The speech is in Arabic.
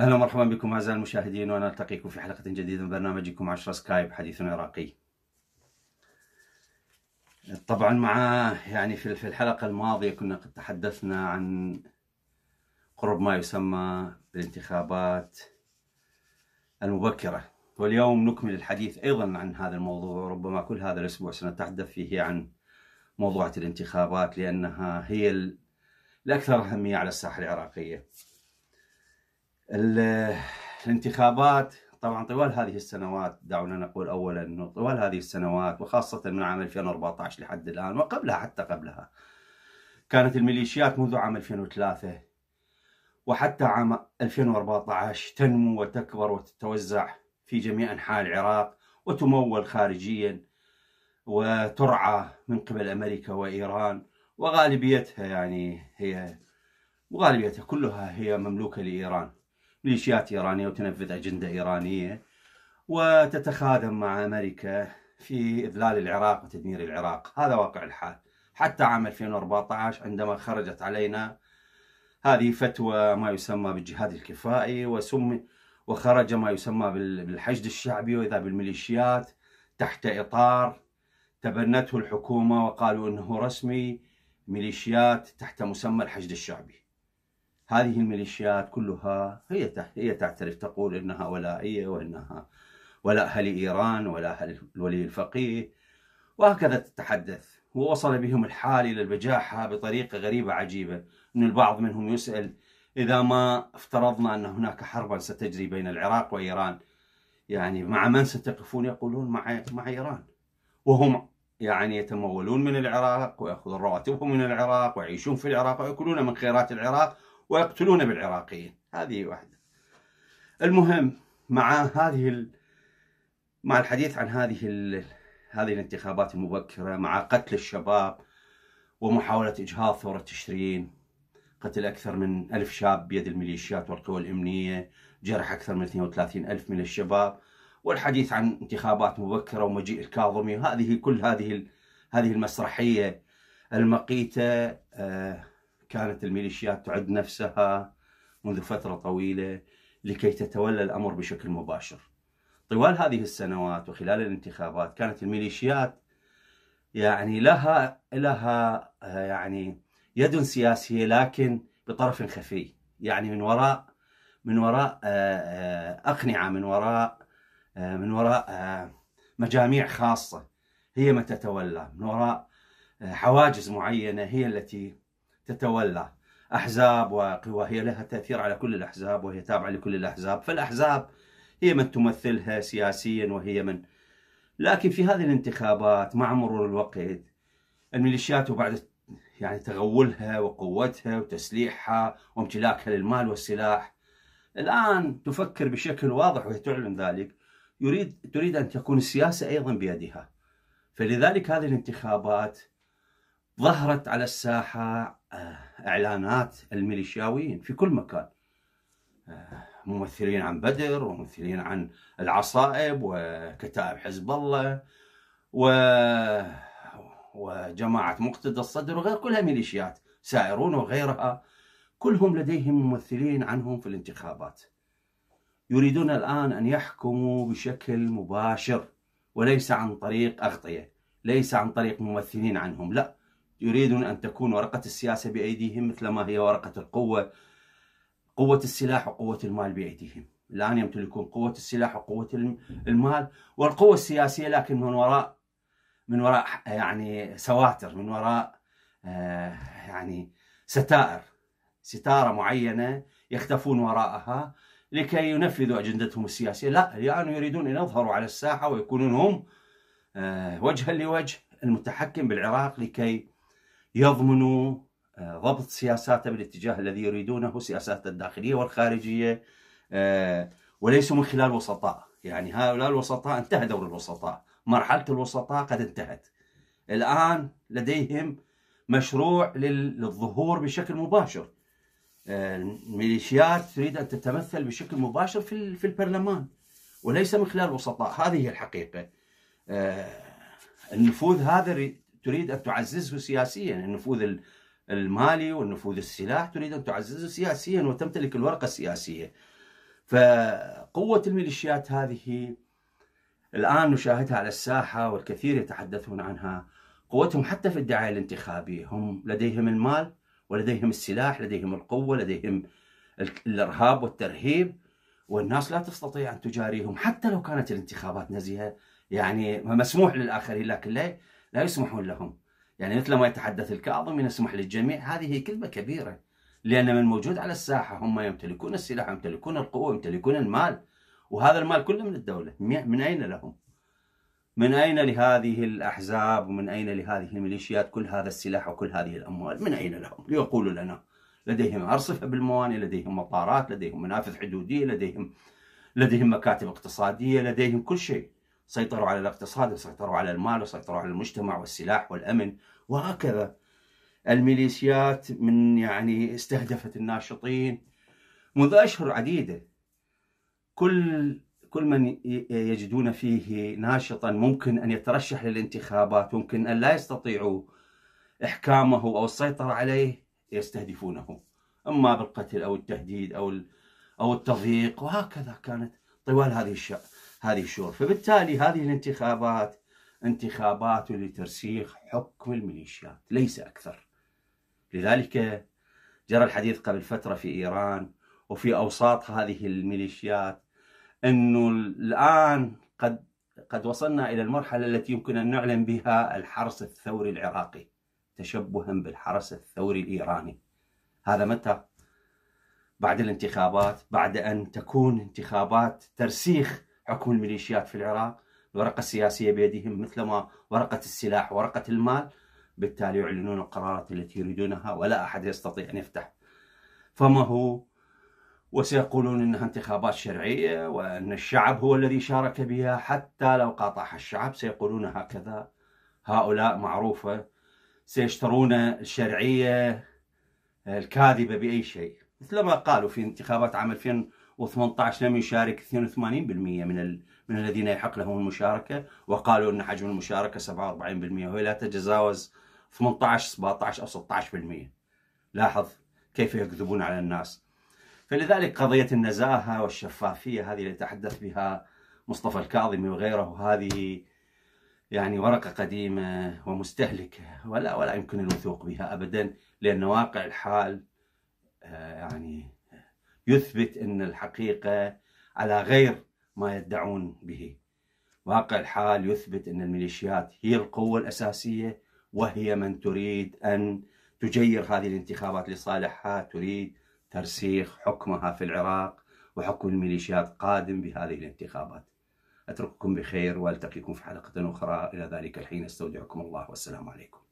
اهلا ومرحبا بكم اعزائي المشاهدين ونلتقيكم في حلقه جديده من برنامجكم 10 سكايب حديث عراقي. طبعا مع يعني في الحلقه الماضيه كنا قد تحدثنا عن قرب ما يسمى بالانتخابات المبكره واليوم نكمل الحديث ايضا عن هذا الموضوع ربما كل هذا الاسبوع سنتحدث فيه عن موضوعات الانتخابات لانها هي الاكثر اهميه على الساحه العراقيه. الانتخابات طبعا طوال هذه السنوات دعونا نقول اولا انه طوال هذه السنوات وخاصه من عام 2014 لحد الان وقبلها حتى قبلها كانت الميليشيات منذ عام 2003 وحتى عام 2014 تنمو وتكبر وتتوزع في جميع انحاء العراق وتمول خارجيا وترعى من قبل امريكا وايران وغالبيتها يعني هي وغالبيتها كلها هي مملوكه لايران ميليشيات إيرانية وتنفذ أجندة إيرانية وتتخادم مع أمريكا في إذلال العراق وتدمير العراق هذا واقع الحال حتى عام 2014 عندما خرجت علينا هذه فتوى ما يسمى بالجهاد الكفائي وسمي وخرج ما يسمى بالحشد الشعبي وإذا بالميليشيات تحت إطار تبنته الحكومة وقالوا أنه رسمي ميليشيات تحت مسمى الحشد الشعبي هذه الميليشيات كلها هي هي تعترف تقول انها ولائيه وانها ولاءها لايران ولاءها للولي الفقيه وهكذا تتحدث ووصل بهم الحال الى البجاحه بطريقه غريبه عجيبه ان البعض منهم يسال اذا ما افترضنا ان هناك حربا ستجري بين العراق وايران يعني مع من ستقفون يقولون مع مع ايران وهم يعني يتمولون من العراق وياخذون رواتبهم من العراق ويعيشون في العراق وياكلون من خيرات العراق ويقتلون بالعراقيين هذه واحدة المهم مع هذه ال... مع الحديث عن هذه ال... هذه الانتخابات المبكرة مع قتل الشباب ومحاولة إجهاض ثورة تشرين قتل أكثر من ألف شاب بيد الميليشيات والقوى الأمنية جرح أكثر من 32 ألف من الشباب والحديث عن انتخابات مبكرة ومجيء الكاظمي هذه كل هذه هذه المسرحية المقيتة آه كانت الميليشيات تعد نفسها منذ فترة طويلة لكي تتولى الأمر بشكل مباشر طوال هذه السنوات وخلال الانتخابات كانت الميليشيات يعني لها لها يعني يد سياسية لكن بطرف خفي يعني من وراء من وراء آه، آه، أقنعة من وراء آه، من وراء مجاميع خاصة هي ما تتولى من وراء حواجز معينة هي التي تتولى أحزاب وقوى هي لها تأثير على كل الأحزاب وهي تابعة لكل الأحزاب فالأحزاب هي من تمثلها سياسيا وهي من لكن في هذه الانتخابات مع مرور الوقت الميليشيات وبعد يعني تغولها وقوتها وتسليحها وامتلاكها للمال والسلاح الآن تفكر بشكل واضح وهي تعلن ذلك يريد تريد أن تكون السياسة أيضا بيدها فلذلك هذه الانتخابات ظهرت على الساحة آه، إعلانات الميليشياويين في كل مكان آه، ممثلين عن بدر وممثلين عن العصائب وكتائب حزب الله و... وجماعة مقتدى الصدر وغير كلها ميليشيات سائرون وغيرها كلهم لديهم ممثلين عنهم في الانتخابات يريدون الآن أن يحكموا بشكل مباشر وليس عن طريق أغطية ليس عن طريق ممثلين عنهم لا يريدون أن تكون ورقة السياسة بأيديهم مثل ما هي ورقة القوة قوة السلاح وقوة المال بأيديهم الآن يمتلكون قوة السلاح وقوة المال والقوة السياسية لكن من وراء من وراء يعني سواتر من وراء آه، يعني ستائر ستارة معينة يختفون وراءها لكي ينفذوا أجندتهم السياسية لا يعني يريدون أن يظهروا على الساحة ويكونون هم آه، وجها لوجه المتحكم بالعراق لكي يضمنوا آه، ضبط سياساته بالاتجاه الذي يريدونه سياساته الداخلية والخارجية آه، وليسوا من خلال وسطاء يعني هؤلاء الوسطاء انتهى دور الوسطاء مرحلة الوسطاء قد انتهت الآن لديهم مشروع للظهور بشكل مباشر آه، الميليشيات تريد أن تتمثل بشكل مباشر في البرلمان وليس من خلال الوسطاء هذه هي الحقيقة النفوذ هذا تريد أن تعززه سياسيا النفوذ المالي والنفوذ السلاح تريد أن تعززه سياسيا وتمتلك الورقة السياسية فقوة الميليشيات هذه الآن نشاهدها على الساحة والكثير يتحدثون عنها قوتهم حتى في الدعاية الانتخابية هم لديهم المال ولديهم السلاح لديهم القوة لديهم الإرهاب والترهيب والناس لا تستطيع أن تجاريهم حتى لو كانت الانتخابات نزيهة يعني مسموح للآخرين لكن لا لا يسمحون لهم يعني مثل ما يتحدث الكاظم يسمح للجميع هذه كذبة كبيرة لأن من موجود على الساحة هم يمتلكون السلاح يمتلكون القوة يمتلكون المال وهذا المال كله من الدولة من أين لهم؟ من أين لهذه الأحزاب ومن أين لهذه الميليشيات كل هذا السلاح وكل هذه الأموال من أين لهم؟ ليقولوا لنا لديهم أرصفة بالموانئ لديهم مطارات لديهم منافذ حدودية لديهم لديهم مكاتب اقتصادية لديهم كل شيء سيطروا على الاقتصاد وسيطروا على المال وسيطروا على المجتمع والسلاح والأمن وهكذا الميليشيات من يعني استهدفت الناشطين منذ أشهر عديدة كل كل من يجدون فيه ناشطا ممكن أن يترشح للانتخابات ممكن أن لا يستطيعوا إحكامه أو السيطرة عليه يستهدفونه اما بالقتل او التهديد او او التضييق وهكذا كانت طوال هذه الشأن هذه الشهور فبالتالي هذه الانتخابات انتخابات لترسيخ حكم الميليشيات ليس أكثر لذلك جرى الحديث قبل فترة في إيران وفي أوساط هذه الميليشيات أنه الآن قد قد وصلنا إلى المرحلة التي يمكن أن نعلن بها الحرس الثوري العراقي تشبها بالحرس الثوري الإيراني هذا متى؟ بعد الانتخابات بعد أن تكون انتخابات ترسيخ حكم الميليشيات في العراق الورقة السياسية بيدهم مثلما ورقة السلاح ورقة المال بالتالي يعلنون القرارات التي يريدونها ولا أحد يستطيع أن يفتح فمه وسيقولون انها انتخابات شرعيه وان الشعب هو الذي شارك بها حتى لو قاطعها الشعب سيقولون هكذا هؤلاء معروفه سيشترون الشرعيه الكاذبه باي شيء مثلما قالوا في انتخابات عام 2000 و18 لم يشارك 82% من ال... من الذين يحق لهم المشاركة وقالوا أن حجم المشاركة 47% وهي لا تتجاوز 18 17 أو 16% لاحظ كيف يكذبون على الناس فلذلك قضية النزاهة والشفافية هذه اللي تحدث بها مصطفى الكاظمي وغيره هذه يعني ورقة قديمة ومستهلكة ولا ولا يمكن الوثوق بها أبدا لأن واقع الحال آه، يعني يثبت أن الحقيقة على غير ما يدعون به واقع الحال يثبت أن الميليشيات هي القوة الأساسية وهي من تريد أن تجير هذه الانتخابات لصالحها تريد ترسيخ حكمها في العراق وحكم الميليشيات قادم بهذه الانتخابات أترككم بخير وألتقيكم في حلقة أخرى إلى ذلك الحين أستودعكم الله والسلام عليكم